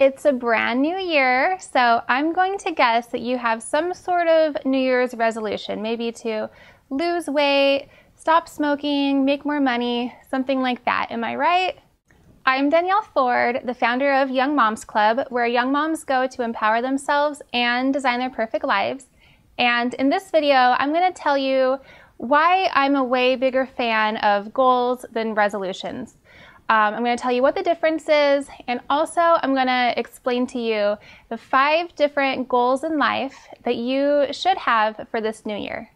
It's a brand new year, so I'm going to guess that you have some sort of New Year's resolution, maybe to lose weight, stop smoking, make more money, something like that. Am I right? I'm Danielle Ford, the founder of Young Moms Club, where young moms go to empower themselves and design their perfect lives. And in this video, I'm going to tell you why I'm a way bigger fan of goals than resolutions. Um, I'm going to tell you what the difference is, and also I'm going to explain to you the five different goals in life that you should have for this new year.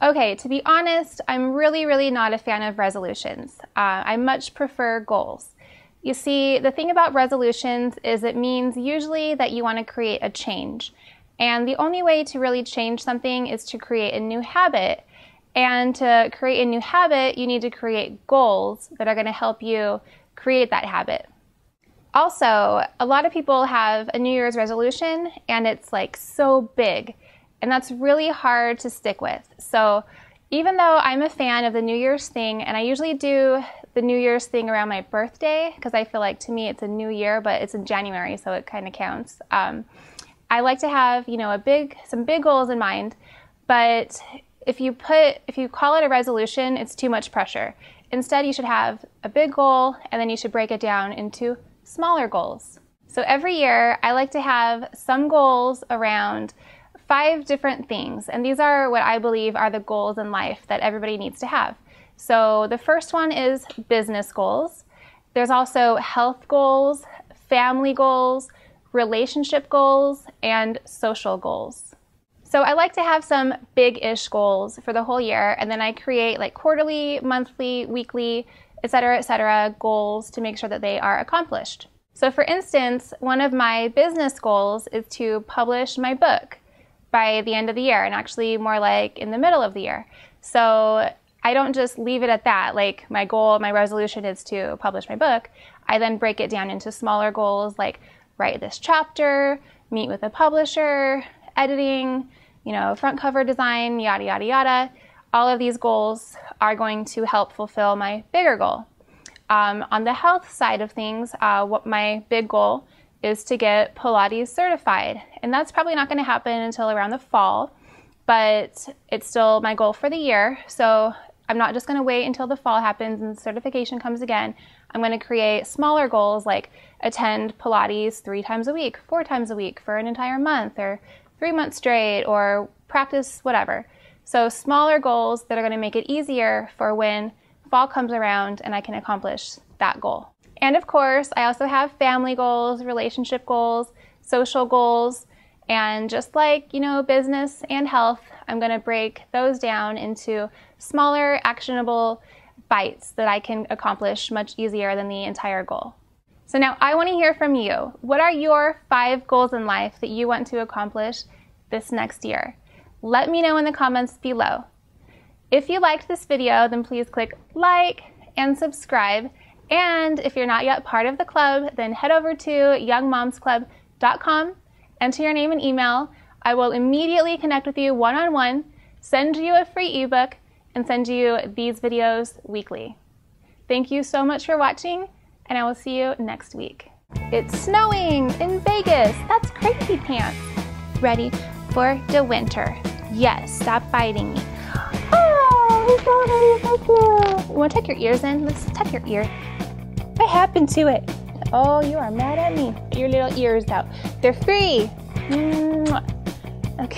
Okay, to be honest, I'm really, really not a fan of resolutions. Uh, I much prefer goals. You see, the thing about resolutions is it means usually that you want to create a change. And the only way to really change something is to create a new habit. And to create a new habit, you need to create goals that are going to help you create that habit. Also, a lot of people have a New Year's resolution and it's like so big, and that's really hard to stick with. So, even though I'm a fan of the New Year's thing, and I usually do the New Year's thing around my birthday because I feel like to me it's a new year, but it's in January, so it kind of counts. Um, I like to have you know a big some big goals in mind, but if you put if you call it a resolution, it's too much pressure. Instead, you should have a big goal and then you should break it down into smaller goals. So every year, I like to have some goals around five different things, and these are what I believe are the goals in life that everybody needs to have. So the first one is business goals. There's also health goals, family goals, relationship goals, and social goals. So I like to have some big-ish goals for the whole year, and then I create like quarterly, monthly, weekly, etc., etc. goals to make sure that they are accomplished. So for instance, one of my business goals is to publish my book by the end of the year, and actually more like in the middle of the year. So I don't just leave it at that. Like my goal, my resolution is to publish my book. I then break it down into smaller goals like write this chapter, meet with a publisher, editing, you know, front cover design, yada, yada, yada. All of these goals are going to help fulfill my bigger goal. Um, on the health side of things, uh, what my big goal is to get Pilates certified. And that's probably not going to happen until around the fall, but it's still my goal for the year. So I'm not just going to wait until the fall happens and certification comes again. I'm going to create smaller goals like attend Pilates three times a week, four times a week for an entire month, or three months straight or practice whatever. So, smaller goals that are going to make it easier for when fall comes around and I can accomplish that goal. And of course, I also have family goals, relationship goals, social goals, and just like, you know, business and health, I'm going to break those down into smaller, actionable bites that I can accomplish much easier than the entire goal. So now I want to hear from you. What are your five goals in life that you want to accomplish this next year? Let me know in the comments below. If you liked this video, then please click like and subscribe. And if you're not yet part of the club, then head over to youngmomsclub.com, enter your name and email. I will immediately connect with you one on one, send you a free ebook, and send you these videos weekly. Thank you so much for watching and I will see you next week. It's snowing in Vegas. That's crazy pants. Ready for the winter. Yes, stop biting me. Oh, he's so cute. You want to tuck your ears in? Let's tuck your ear. What happened to it? Oh, you are mad at me. Your little ears out. They're free. Okay.